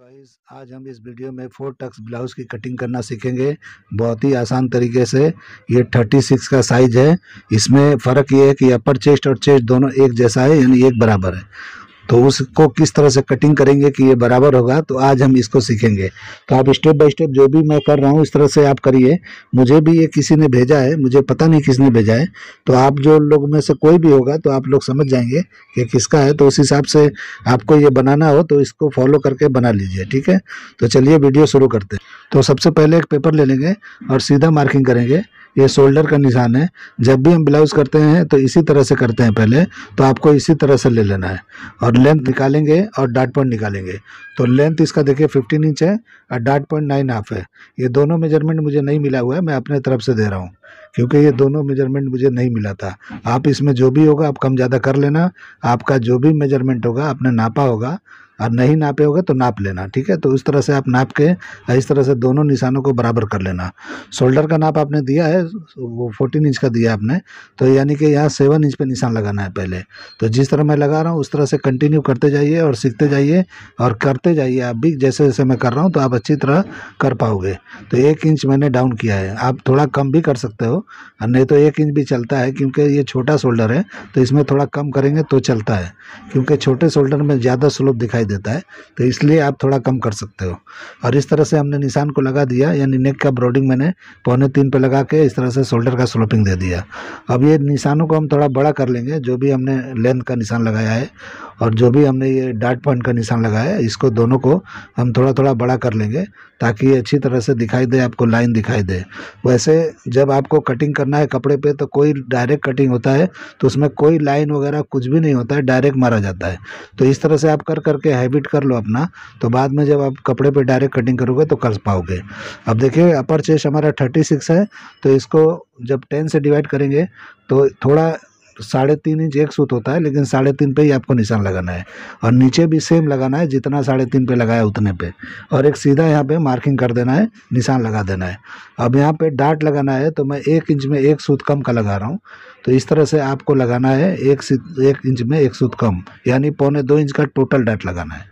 guys आज हम इस वीडियो में फोर टक्स ब्लाउज की कटिंग करना सीखेंगे बहुत ही आसान तरीके से ये 36 का साइज है इसमें फ़र्क ये है कि अपर चेस्ट और चेस्ट दोनों एक जैसा है यानी एक बराबर है तो उसको किस तरह से कटिंग करेंगे कि ये बराबर होगा तो आज हम इसको सीखेंगे तो आप स्टेप बाय स्टेप जो भी मैं कर रहा हूँ इस तरह से आप करिए मुझे भी ये किसी ने भेजा है मुझे पता नहीं किसने भेजा है तो आप जो लोग में से कोई भी होगा तो आप लोग समझ जाएंगे कि किसका है तो उस हिसाब से आपको ये बनाना हो तो इसको फॉलो करके बना लीजिए ठीक है तो चलिए वीडियो शुरू करते हैं तो सबसे पहले एक पेपर ले लेंगे और सीधा मार्किंग करेंगे ये शोल्डर का निशान है जब भी हम ब्लाउज करते हैं तो इसी तरह से करते हैं पहले तो आपको इसी तरह से ले लेना है और लेंथ निकालेंगे और डाट पॉइंट निकालेंगे तो लेंथ इसका देखिए फिफ्टीन इंच है और डाट पॉइंट नाइन हाफ है ये दोनों मेजरमेंट मुझे नहीं मिला हुआ है मैं अपने तरफ से दे रहा हूँ क्योंकि ये दोनों मेजरमेंट मुझे नहीं मिला था आप इसमें जो भी होगा आप कम ज़्यादा कर लेना आपका जो भी मेजरमेंट होगा आपने नापा होगा और नहीं नापे होगा तो नाप लेना ठीक है तो इस तरह से आप नाप के इस तरह से दोनों निशानों को बराबर कर लेना शोल्डर का नाप आपने दिया है वो फोर्टीन इंच का दिया आपने तो यानी कि यहाँ सेवन इंच पे निशान लगाना है पहले तो जिस तरह मैं लगा रहा हूँ उस तरह से कंटिन्यू करते जाइए और सीखते जाइए और करते जाइए आप भी जैसे जैसे मैं कर रहा हूँ तो आप अच्छी तरह कर पाओगे तो एक इंच मैंने डाउन किया है आप थोड़ा कम भी कर सकते हो नहीं तो एक इंच भी चलता है क्योंकि ये छोटा शोल्डर है तो इसमें थोड़ा कम करेंगे तो चलता है क्योंकि छोटे शोल्डर में ज़्यादा स्लोप दिखाई देता है तो इसलिए आप थोड़ा कम कर सकते हो और इस तरह से हमने निशान को लगा दिया यानी नेक का ब्रॉडिंग मैंने पौने तीन पे लगा के इस तरह से शोल्डर का स्लोपिंग दे दिया अब ये निशानों को हम थोड़ा बड़ा कर लेंगे जो भी हमने लेंथ का निशान लगाया है और जो भी हमने ये डार्ट पॉइंट का निशान लगाया है इसको दोनों को हम थोड़ा थोड़ा बड़ा कर लेंगे ताकि ये अच्छी तरह से दिखाई दे आपको लाइन दिखाई दे वैसे जब आपको कटिंग करना है कपड़े पे तो कोई डायरेक्ट कटिंग होता है तो उसमें कोई लाइन वगैरह कुछ भी नहीं होता है डायरेक्ट मारा जाता है तो इस तरह से आप कर करके हैबिट कर लो अपना तो बाद में जब आप कपड़े पर डायरेक्ट कटिंग करोगे तो कर पाओगे अब देखिए अपर चेस्ट हमारा थर्टी सिक्स है तो इसको जब टेन से डिवाइड करेंगे तो थोड़ा साढ़े तीन इंच एक सूत होता है लेकिन साढ़े तीन पे ही आपको निशान लगाना है और नीचे भी सेम लगाना है जितना साढ़े तीन पे लगाया उतने पे और एक सीधा यहाँ पे मार्किंग कर देना है निशान लगा देना है अब यहाँ पे डाट लगाना है तो मैं एक इंच में एक सूत कम का लगा रहा हूँ तो इस तरह से आपको लगाना है एक एक इंच में एक सूत कम यानी पौने दो इंच का टोटल डाट लगाना है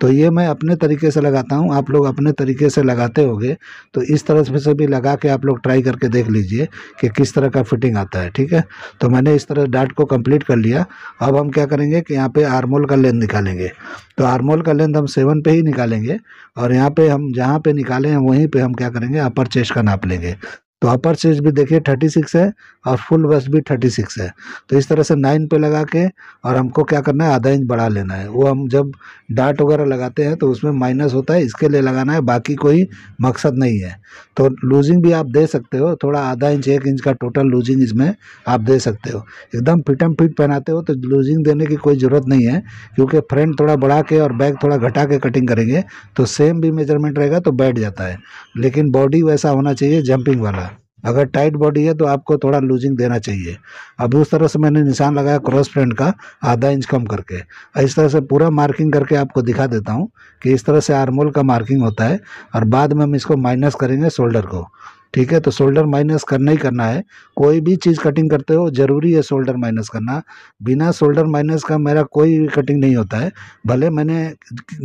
तो ये मैं अपने तरीके से लगाता हूँ आप लोग अपने तरीके से लगाते होंगे तो इस तरह से भी लगा के आप लोग ट्राई करके देख लीजिए कि किस तरह का फिटिंग आता है ठीक है तो मैंने इस तरह डाट को कंप्लीट कर लिया अब हम क्या करेंगे कि यहाँ पे आरमोल का लेंथ निकालेंगे तो आरमोल का लेंथ हम सेवन पे ही निकालेंगे और यहाँ पर हम जहाँ पर निकाले हैं वहीं पर हम क्या करेंगे अपर चेस्ट का नाप लेंगे तो अपर चेस्ट भी देखिए थर्टी सिक्स है और फुल बस भी थर्टी सिक्स है तो इस तरह से नाइन पे लगा के और हमको क्या करना है आधा इंच बढ़ा लेना है वो हम जब डाट वगैरह लगाते हैं तो उसमें माइनस होता है इसके लिए लगाना है बाकी कोई मकसद नहीं है तो लूजिंग भी आप दे सकते हो थोड़ा आधा इंच एक इंच का टोटल लूजिंग इसमें आप दे सकते हो एकदम फिटम फिट पहनाते हो तो लूजिंग देने की कोई ज़रूरत नहीं है क्योंकि फ्रंट थोड़ा बढ़ा के और बैक थोड़ा घटा के कटिंग करेंगे तो सेम भी मेजरमेंट रहेगा तो बैठ जाता है लेकिन बॉडी वैसा होना चाहिए जंपिंग वाला अगर टाइट बॉडी है तो आपको थोड़ा लूजिंग देना चाहिए अब उस तरह से मैंने निशान लगाया क्रॉस फ्रेंड का आधा इंच कम करके इस तरह से पूरा मार्किंग करके आपको दिखा देता हूँ कि इस तरह से आरमोल का मार्किंग होता है और बाद में हम इसको माइनस करेंगे शोल्डर को ठीक है तो शोल्डर माइनस करना ही करना है कोई भी चीज़ कटिंग करते हो ज़रूरी है शोल्डर माइनस करना बिना शोल्डर माइनस का मेरा कोई भी कटिंग नहीं होता है भले मैंने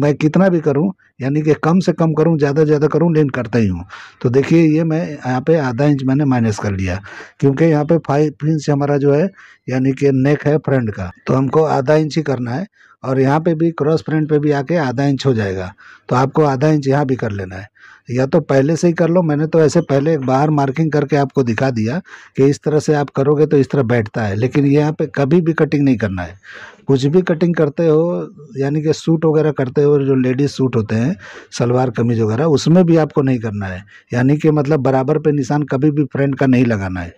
मैं कितना भी करूँ यानी कि कम से कम करूँ ज़्यादा से ज़्यादा करूँ लेकिन करता ही हूँ तो देखिए ये मैं यहाँ पे आधा इंच मैंने माइनस कर लिया क्योंकि यहाँ पर फाइव इंच हमारा जो है यानी कि नेक है फ्रंट का तो हमको आधा इंच ही करना है और यहाँ पर भी क्रॉस फ्रंट पर भी आके आधा इंच हो जाएगा तो आपको आधा इंच यहाँ भी कर लेना है या तो पहले से ही कर लो मैंने तो ऐसे पहले एक बाहर मार्किंग करके आपको दिखा दिया कि इस तरह से आप करोगे तो इस तरह बैठता है लेकिन यहाँ पे कभी भी कटिंग नहीं करना है कुछ भी कटिंग करते हो यानी कि सूट वगैरह करते हो जो लेडीज सूट होते हैं सलवार कमीज वगैरह उसमें भी आपको नहीं करना है यानी कि मतलब बराबर पे निशान कभी भी फ्रंट का नहीं लगाना है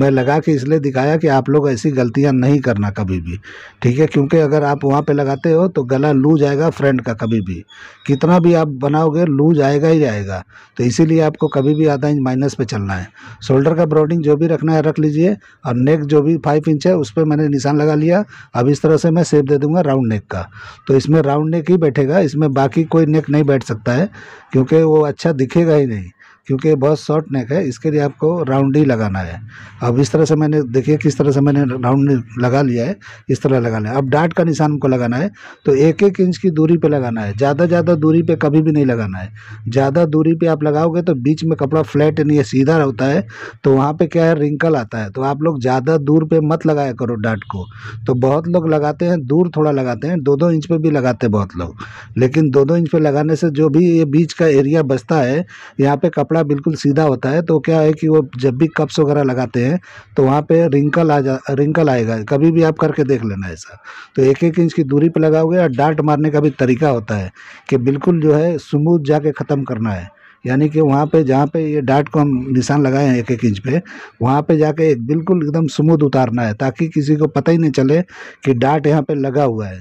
मैं लगा के इसलिए दिखाया कि आप लोग ऐसी गलतियां नहीं करना कभी भी ठीक है क्योंकि अगर आप वहाँ पर लगाते हो तो गला लूज आएगा फ्रंट का कभी भी कितना भी आप बनाओगे लूज आएगा ही जाएगा तो इसीलिए आपको कभी भी आधा इंच माइनस पर चलना है शोल्डर का ब्रॉडिंग जो भी रखना है रख लीजिए और नेक जो भी फाइव इंच है उस पर मैंने निशान लगा लिया अब इस तरह से मैं सेप दे दूंगा राउंड नेक का तो इसमें राउंड नेक ही बैठेगा इसमें बाकी कोई नेक नहीं बैठ सकता है क्योंकि वो अच्छा दिखेगा ही नहीं क्योंकि बहुत शॉर्ट नेक है इसके लिए आपको राउंड ही लगाना है अब इस तरह से मैंने देखिए किस तरह से मैंने राउंड लगा लिया है इस तरह लगाना है अब डाट का निशान हमको लगाना है तो एक एक इंच की दूरी पर लगाना है ज़्यादा ज़्यादा दूरी पर कभी भी नहीं लगाना है ज़्यादा दूरी पर आप लगाओगे तो बीच में कपड़ा फ्लैट नहीं सीधा होता है तो वहाँ पर क्या है रिंकल आता है तो आप लोग ज़्यादा दूर पर मत लगाया करो डाट को तो बहुत लोग लगाते हैं दूर थोड़ा लगाते हैं दो दो इंच पर भी लगाते हैं बहुत लोग लेकिन दो दो इंच पर लगाने से जो भी ये बीच का एरिया बचता है यहाँ पर कपड़ा कपड़ा बिल्कुल सीधा होता है तो क्या है कि वो जब भी कप्स वगैरह लगाते हैं तो वहाँ पे रिंकल आ जा रिंकल आएगा कभी भी आप करके देख लेना ऐसा तो एक एक इंच की दूरी पे लगाओगे और डांट मारने का भी तरीका होता है कि बिल्कुल जो है स्मूथ जाके ख़त्म करना है यानी कि वहाँ पे जहाँ पे ये डाट को हम निशान लगाए हैं एक एक इंच पे वहाँ पे जाके एक बिल्कुल एकदम स्मूथ उतारना है ताकि किसी को पता ही नहीं चले कि डाट यहाँ पे लगा हुआ है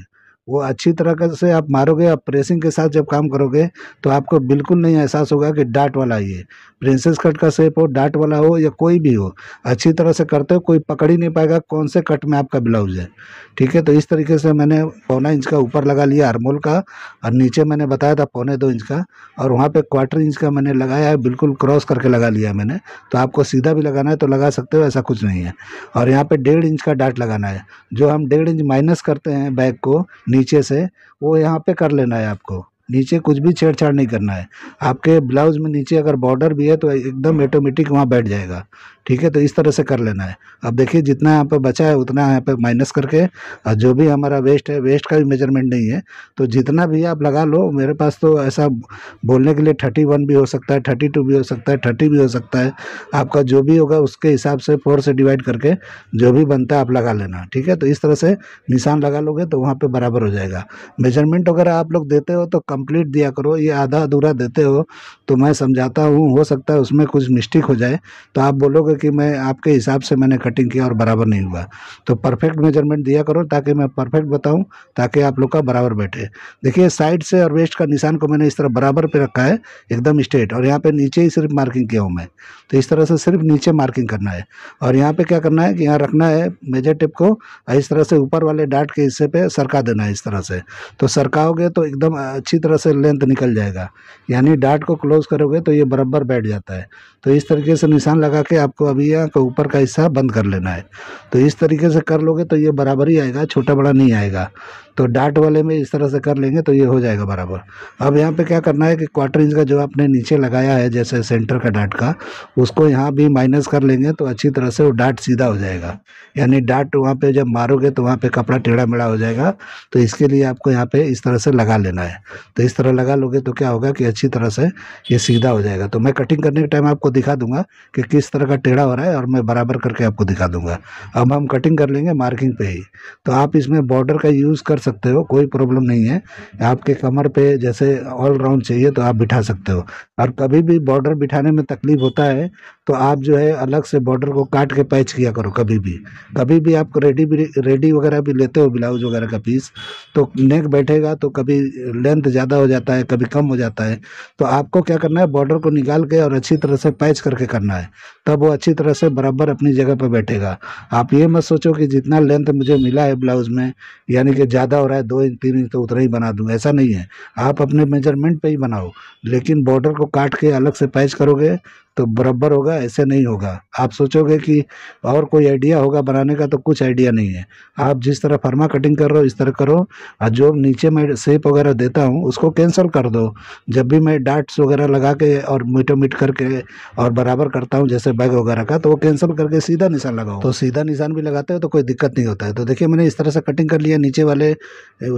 वो अच्छी तरह से आप मारोगे आप प्रेसिंग के साथ जब काम करोगे तो आपको बिल्कुल नहीं एहसास होगा कि डाट वाला ये प्रिंसेस कट का शेप हो डाट वाला हो या कोई भी हो अच्छी तरह से करते हो कोई पकड़ ही नहीं पाएगा कौन से कट में आपका ब्लाउज है ठीक है तो इस तरीके से मैंने पौना इंच का ऊपर लगा लिया हरमोल का और नीचे मैंने बताया था पौने दो इंच का और वहाँ पर क्वार्टर इंच का मैंने लगाया है बिल्कुल क्रॉस करके लगा लिया मैंने तो आपको सीधा भी लगाना है तो लगा सकते हो ऐसा कुछ नहीं है और यहाँ पर डेढ़ इंच का डाट लगाना है जो हम डेढ़ इंच माइनस करते हैं बैग को नीचे नीचे से वो यहाँ पे कर लेना है आपको नीचे कुछ भी छेड़छाड़ नहीं करना है आपके ब्लाउज में नीचे अगर बॉर्डर भी है तो एकदम ऑटोमेटिक वहाँ बैठ जाएगा ठीक है तो इस तरह से कर लेना है अब देखिए जितना यहाँ पर बचा है उतना यहाँ पर माइनस करके और जो भी हमारा वेस्ट है वेस्ट का भी मेजरमेंट नहीं है तो जितना भी आप लगा लो मेरे पास तो ऐसा बोलने के लिए थर्टी वन भी हो सकता है थर्टी टू भी हो सकता है थर्टी भी हो सकता है आपका जो भी होगा उसके हिसाब से फोर से डिवाइड करके जो भी बनता है आप लगा लेना ठीक है तो इस तरह से निशान लगा लोगे तो वहाँ पर बराबर हो जाएगा मेजरमेंट अगर आप लोग देते हो तो कंप्लीट दिया करो ये आधा अधूरा देते हो तो मैं समझाता हूँ हो सकता है उसमें कुछ मिस्टेक हो जाए तो आप बोलोगे होगा कि मैं आपके हिसाब से मैंने कटिंग किया और बराबर नहीं हुआ तो परफेक्ट मेजरमेंट दिया करो ताकि मैं परफेक्ट बताऊं ताकि आप लोग का बराबर बैठे देखिए साइड से और वेस्ट का निशान को मैंने इस तरह बराबर पे रखा है एकदम स्ट्रेट और यहाँ पे नीचे ही सिर्फ मार्किंग किया हूँ मैं तो इस तरह से सिर्फ नीचे मार्किंग करना है और यहाँ पर क्या करना है कि यहाँ रखना है मेजर टिप को और इस तरह से ऊपर वाले डाट के हिस्से पर सरका देना है इस तरह से तो सरकाओगे तो एकदम अच्छी तरह से लेंथ निकल जाएगा यानी डाट को क्लोज करोगे तो ये बराबर बैठ जाता है तो इस तरीके से निशान लगा के आपको इसको अभी यहाँ का ऊपर का हिस्सा बंद कर लेना है तो इस तरीके से कर लोगे तो ये बराबर ही आएगा छोटा बड़ा नहीं आएगा तो डाट वाले में इस तरह से कर लेंगे तो ये हो जाएगा बराबर अब यहाँ पे क्या करना है कि क्वार्टर इंच का जो आपने नीचे लगाया है जैसे सेंटर का डाट का उसको यहाँ भी माइनस कर लेंगे तो अच्छी तरह से वो डाट सीधा हो जाएगा यानी डाट वहाँ पे जब मारोगे तो वहाँ पे कपड़ा टेढ़ा मेढ़ा हो जाएगा तो इसके लिए आपको यहाँ पर इस तरह से लगा लेना है तो इस तरह लगा लोगे तो क्या होगा कि अच्छी तरह से ये सीधा हो जाएगा तो मैं कटिंग करने के टाइम आपको दिखा दूंगा कि किस तरह का टेढ़ा हो रहा है और मैं बराबर करके आपको दिखा दूंगा अब हम कटिंग कर लेंगे मार्किंग पे ही तो आप इसमें बॉर्डर का यूज़ कर सकते हो कोई प्रॉब्लम नहीं है आपके कमर पे जैसे ऑल राउंड चाहिए तो आप बिठा सकते हो और कभी भी बॉर्डर बिठाने में तकलीफ होता है तो आप जो है अलग से बॉर्डर को काट के पैच किया करो कभी भी कभी भी आप रेडी भी रेडी वगैरह भी लेते हो ब्लाउज वगैरह का पीस तो नेक बैठेगा तो कभी लेंथ ज़्यादा हो जाता है कभी कम हो जाता है तो आपको क्या करना है बॉर्डर को निकाल के और अच्छी तरह से पैच करके करना है तब वो अच्छी तरह से बराबर अपनी जगह पर बैठेगा आप ये मत सोचो कि जितना लेंथ मुझे मिला है ब्लाउज़ में यानी कि ज़्यादा हो रहा है दो इंच तीन इंच तो उतना ही बना दूँ ऐसा नहीं है आप अपने मेजरमेंट पर ही बनाओ लेकिन बॉर्डर को काट के अलग से पैच करोगे तो बराबर होगा ऐसे नहीं होगा आप सोचोगे कि और कोई आइडिया होगा बनाने का तो कुछ आइडिया नहीं है आप जिस तरह फर्मा कटिंग कर रहे हो इस तरह करो और जो नीचे मैं सेप वगैरह देता हूँ उसको कैंसिल कर दो जब भी मैं डाट्स वगैरह लगा के और मीटो मीट करके और बराबर करता हूँ जैसे बैग वगैरह का तो वो कैंसिल करके सीधा निशान लगाओ तो सीधा निशान भी लगाते हो तो कोई दिक्कत नहीं होता है तो देखिए मैंने इस तरह से कटिंग कर लिया नीचे वाले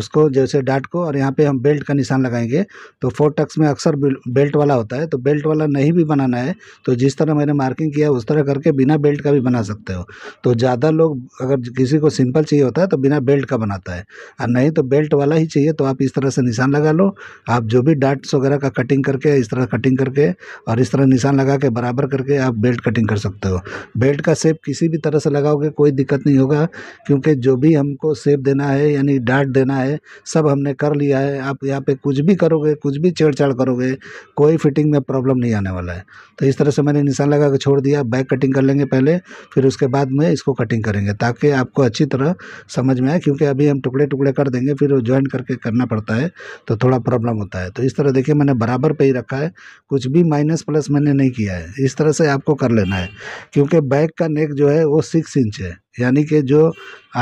उसको जैसे डाट को और यहाँ पर हम बेल्ट का निशान लगाएंगे तो फोर टक्स में अक्सर बेल्ट वाला होता है तो बेल्ट वाला नहीं भी बनाना है तो जिस तरह मैंने मार्किंग किया उस तरह करके बिना बेल्ट का भी बना सकते हो तो ज़्यादा लोग अगर किसी को सिंपल चाहिए होता है तो बिना बेल्ट का बनाता है और नहीं तो बेल्ट वाला ही चाहिए तो आप इस तरह से निशान लगा लो आप जो भी डाट्स वगैरह का कटिंग करके इस तरह कटिंग करके और इस तरह निशान लगा के बराबर करके आप बेल्ट कटिंग कर सकते हो बेल्ट का सेप किसी भी तरह से लगाओगे कोई दिक्कत नहीं होगा क्योंकि जो भी हमको सेप देना है यानी डाट देना है सब हमने कर लिया है आप यहाँ पे कुछ भी करोगे कुछ भी छेड़छाड़ करोगे कोई फिटिंग में प्रॉब्लम नहीं आने वाला है तो इस तरह से मैंने निशान लगा के छोड़ दिया बैक कटिंग कर लेंगे पहले फिर उसके बाद में इसको कटिंग करेंगे ताकि आपको अच्छी तरह समझ में आए क्योंकि अभी हम टुकड़े टुकड़े कर देंगे फिर ज्वाइन करके करना पड़ता है तो थोड़ा प्रॉब्लम होता है तो इस तरह देखिए मैंने बराबर पे ही रखा है कुछ भी माइनस प्लस मैंने नहीं किया है इस तरह से आपको कर लेना है क्योंकि बैक का नेक जो है वो सिक्स इंच है यानी कि जो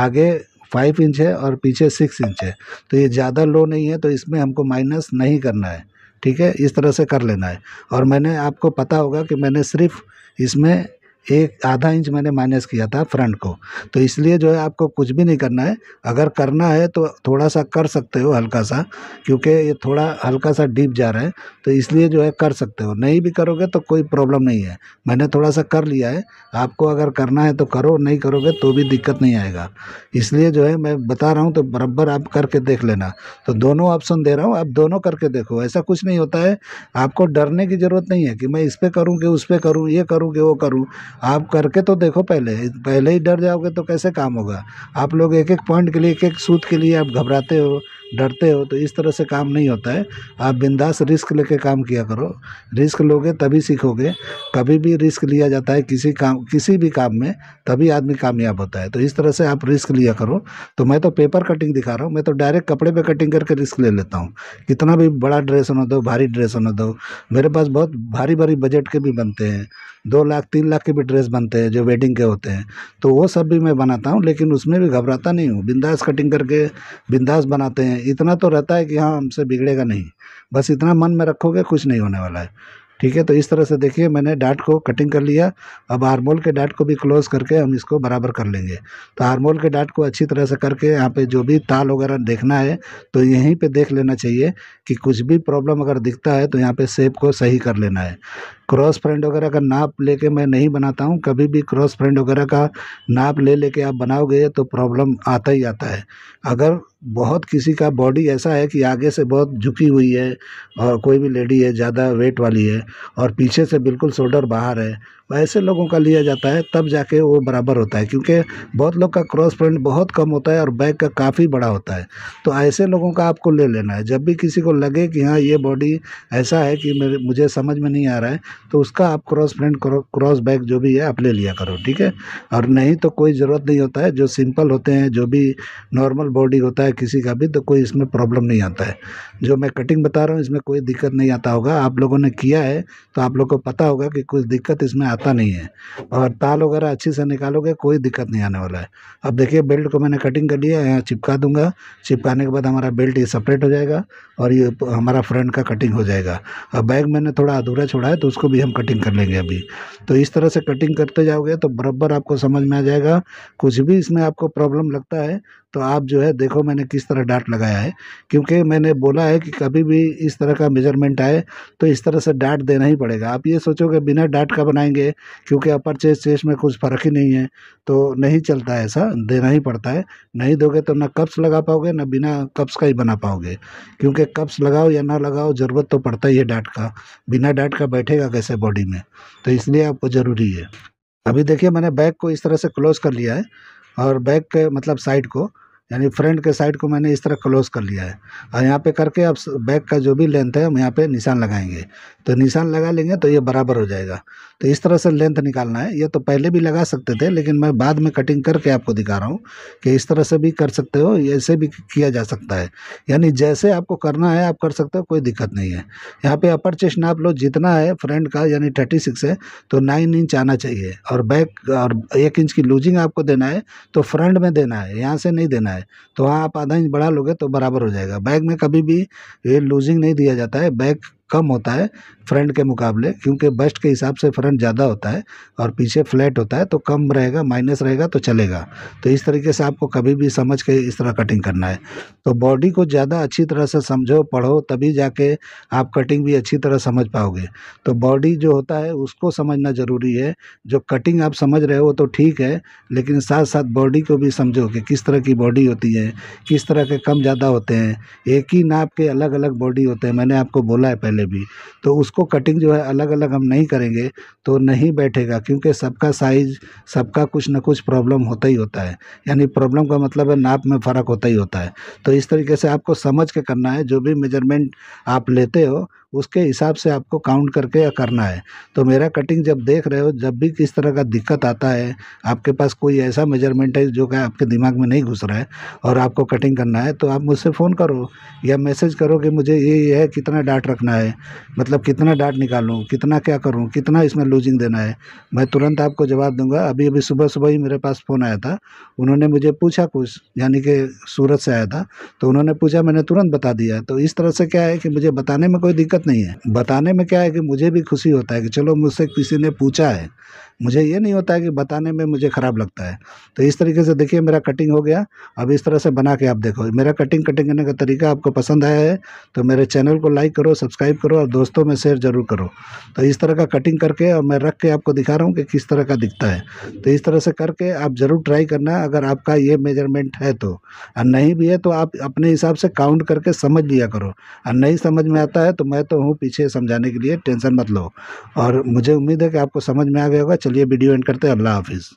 आगे फाइव इंच है और पीछे सिक्स इंच है तो ये ज़्यादा लो नहीं है तो इसमें हमको माइनस नहीं करना है ठीक है इस तरह से कर लेना है और मैंने आपको पता होगा कि मैंने सिर्फ इसमें एक आधा इंच मैंने माइनस किया था फ्रंट को तो इसलिए जो है आपको कुछ भी नहीं करना है अगर करना है तो थोड़ा सा कर सकते हो हल्का सा क्योंकि ये थोड़ा हल्का सा डीप जा रहा है तो इसलिए जो है कर सकते हो नहीं भी करोगे तो कोई प्रॉब्लम नहीं है मैंने थोड़ा सा कर लिया है आपको अगर करना है तो करो नहीं करोगे तो भी दिक्कत नहीं आएगा इसलिए जो है मैं बता रहा हूँ तो बराबर आप करके देख लेना तो दोनों ऑप्शन दे रहा हूँ आप दोनों करके देखो ऐसा कुछ नहीं होता है आपको डरने की ज़रूरत नहीं है कि मैं इस पर करूँ कि उस पर करूँ ये करूँ कि वो करूँ आप करके तो देखो पहले पहले ही डर जाओगे तो कैसे काम होगा आप लोग एक एक पॉइंट के लिए एक एक सूत के लिए आप घबराते हो डरते हो तो इस तरह से काम नहीं होता है आप बिंदास रिस्क लेके काम किया करो रिस्क लोगे तभी सीखोगे कभी भी रिस्क लिया जाता है किसी काम किसी भी काम में तभी आदमी कामयाब होता है तो इस तरह से आप रिस्क लिया करो तो मैं तो पेपर कटिंग दिखा रहा हूँ मैं तो डायरेक्ट कपड़े पे कटिंग करके रिस्क ले लेता हूँ कितना भी बड़ा ड्रेस होना दो भारी ड्रेस होना दो मेरे पास बहुत भारी भारी बजट के भी बनते हैं दो लाख तीन लाख के भी ड्रेस बनते हैं जो वेडिंग के होते हैं तो वो सब भी मैं बनाता हूँ लेकिन उसमें भी घबराता नहीं हूँ बिंदास कटिंग करके बिंदास बनाते हैं इतना तो रहता है कि हाँ हमसे बिगड़ेगा नहीं बस इतना मन में रखोगे कुछ नहीं होने वाला है ठीक है तो इस तरह से देखिए मैंने डाट को कटिंग कर लिया अब हारमोल के डाट को भी क्लोज करके हम इसको बराबर कर लेंगे तो हारमोल के डाट को अच्छी तरह से करके यहाँ पे जो भी ताल वगैरह देखना है तो यहीं पे देख लेना चाहिए कि कुछ भी प्रॉब्लम अगर दिखता है तो यहाँ पे सेप को सही कर लेना है क्रॉस फ्रेंड वगैरह का नाप लेके मैं नहीं बनाता हूँ कभी भी क्रॉस फ्रेंड वगैरह का नाप ले लेके आप बनाओगे तो प्रॉब्लम आता ही आता है अगर बहुत किसी का बॉडी ऐसा है कि आगे से बहुत झुकी हुई है और कोई भी लेडी है ज़्यादा वेट वाली है और पीछे से बिल्कुल शोल्डर बाहर है ऐसे लोगों का लिया जाता है तब जाके वो बराबर होता है क्योंकि बहुत लोग का क्रॉस फ्रेंड बहुत कम होता है और बैक का काफ़ी बड़ा होता है तो ऐसे लोगों का आपको ले लेना है जब भी किसी को लगे कि हाँ ये बॉडी ऐसा है कि मेरे मुझे समझ में नहीं आ रहा है तो उसका आप क्रॉस फ्रेंड क्रॉस बैक जो भी है आप ले लिया करो ठीक है और नहीं तो कोई ज़रूरत नहीं होता है जो सिंपल होते हैं जो भी नॉर्मल बॉडी होता है किसी का भी तो कोई इसमें प्रॉब्लम नहीं आता है जो मैं कटिंग बता रहा हूँ इसमें कोई दिक्कत नहीं आता होगा आप लोगों ने किया है तो आप लोग को पता होगा कि कुछ दिक्कत इसमें आता नहीं है और ताल वगैरह अच्छी से निकालोगे कोई दिक्कत नहीं आने वाला है अब देखिए बेल्ट को मैंने कटिंग कर लिया यहाँ चिपका दूंगा चिपकाने के बाद हमारा बेल्ट ये सेपरेट हो जाएगा और ये हमारा फ्रंट का कटिंग हो जाएगा और बैग मैंने थोड़ा अधूरा छोड़ा है तो उसको भी हम कटिंग कर लेंगे अभी तो इस तरह से कटिंग करते जाओगे तो बराबर आपको समझ में आ जाएगा कुछ भी इसमें आपको प्रॉब्लम लगता है तो आप जो है देखो मैंने किस तरह डाट लगाया है क्योंकि मैंने बोला है कि कभी भी इस तरह का मेजरमेंट आए तो इस तरह से डाट देना ही पड़ेगा आप ये सोचोगे बिना डाट का बनाएंगे क्योंकि अपर चेस चेस्ट में कुछ फ़र्क ही नहीं है तो नहीं चलता है ऐसा देना ही पड़ता है नहीं दोगे तो ना कप्स लगा पाओगे ना बिना कप्स का ही बना पाओगे क्योंकि कप्स लगाओ या ना लगाओ ज़रूरत तो पड़ता ही है डाट का बिना डाट का बैठेगा कैसे बॉडी में तो इसलिए आपको ज़रूरी है अभी देखिए मैंने बैग को इस तरह से क्लोज़ कर लिया है और बैक मतलब साइड को यानी फ्रंट के साइड को मैंने इस तरह क्लोज कर लिया है और यहाँ पे करके अब बैक का जो भी लेंथ है हम यहाँ पे निशान लगाएंगे तो निशान लगा लेंगे तो ये बराबर हो जाएगा तो इस तरह से लेंथ निकालना है ये तो पहले भी लगा सकते थे लेकिन मैं बाद में कटिंग करके आपको दिखा रहा हूँ कि इस तरह से भी कर सकते हो ऐसे भी किया जा सकता है यानी जैसे आपको करना है आप कर सकते हो कोई दिक्कत नहीं है यहाँ पर अपर चेस्ट नाप लो जितना है फ्रंट का यानी थर्टी सिक्स है तो नाइन इंच आना चाहिए और बैक और एक इंच की लूजिंग आपको देना है तो फ्रंट में देना है यहाँ से नहीं देना है है तो आप आधा इंच बढ़ा लोगे तो बराबर हो जाएगा बैग में कभी भी ये लूजिंग नहीं दिया जाता है बैग कम होता है फ्रंट के मुकाबले क्योंकि बस्ट के हिसाब से फ्रंट ज़्यादा होता है और पीछे फ्लैट होता है तो कम रहेगा माइनस रहेगा तो चलेगा तो इस तरीके से आपको कभी भी समझ के इस तरह कटिंग करना है तो बॉडी को ज़्यादा अच्छी तरह से समझो पढ़ो तभी जाके आप कटिंग भी अच्छी तरह समझ पाओगे तो बॉडी जो होता है उसको समझना ज़रूरी है जो कटिंग आप समझ रहे हो तो ठीक है लेकिन साथ साथ बॉडी को भी समझो कि किस तरह की बॉडी होती है किस तरह के कम ज़्यादा होते हैं एक ही नाप के अलग अलग बॉडी होते हैं मैंने आपको बोला है पहले वाले भी तो उसको कटिंग जो है अलग अलग हम नहीं करेंगे तो नहीं बैठेगा क्योंकि सबका साइज सबका कुछ ना कुछ प्रॉब्लम होता ही होता है यानी प्रॉब्लम का मतलब है नाप में फ़र्क होता ही होता है तो इस तरीके से आपको समझ के करना है जो भी मेजरमेंट आप लेते हो उसके हिसाब से आपको काउंट करके करना है तो मेरा कटिंग जब देख रहे हो जब भी किस तरह का दिक्कत आता है आपके पास कोई ऐसा मेजरमेंट है जो कि आपके दिमाग में नहीं घुस रहा है और आपको कटिंग करना है तो आप मुझसे फ़ोन करो या मैसेज करो कि मुझे ये ये है कितना डाट रखना है मतलब कितना डाट निकालूँ कितना क्या करूँ कितना इसमें लूजिंग देना है मैं तुरंत आपको जवाब दूंगा अभी अभी सुबह सुबह ही मेरे पास फ़ोन आया था उन्होंने मुझे पूछा कुछ यानी कि सूरत से आया था तो उन्होंने पूछा मैंने तुरंत बता दिया तो इस तरह से क्या है कि मुझे बताने में कोई दिक्कत दिक्कत नहीं है बताने में क्या है कि मुझे भी खुशी होता है कि चलो मुझसे किसी ने पूछा है मुझे ये नहीं होता है कि बताने में मुझे ख़राब लगता है तो इस तरीके से देखिए मेरा कटिंग हो गया अब इस तरह से बना के आप देखो मेरा कटिंग कटिंग करने का तरीका आपको पसंद आया है तो मेरे चैनल को लाइक करो सब्सक्राइब करो और दोस्तों में शेयर ज़रूर करो तो इस तरह का कटिंग करके और मैं रख के आपको दिखा रहा हूँ कि किस तरह का दिखता है तो इस तरह से करके आप ज़रूर ट्राई करना अगर आपका ये मेजरमेंट है तो और नहीं भी है तो आप अपने हिसाब से काउंट करके समझ लिया करो और नहीं समझ में आता है तो मैं तो हूँ पीछे समझाने के लिए टेंशन मत लो और मुझे उम्मीद है कि आपको समझ में आ गया होगा चलिए वीडियो एंड करते हैं अल्लाह हाफिज़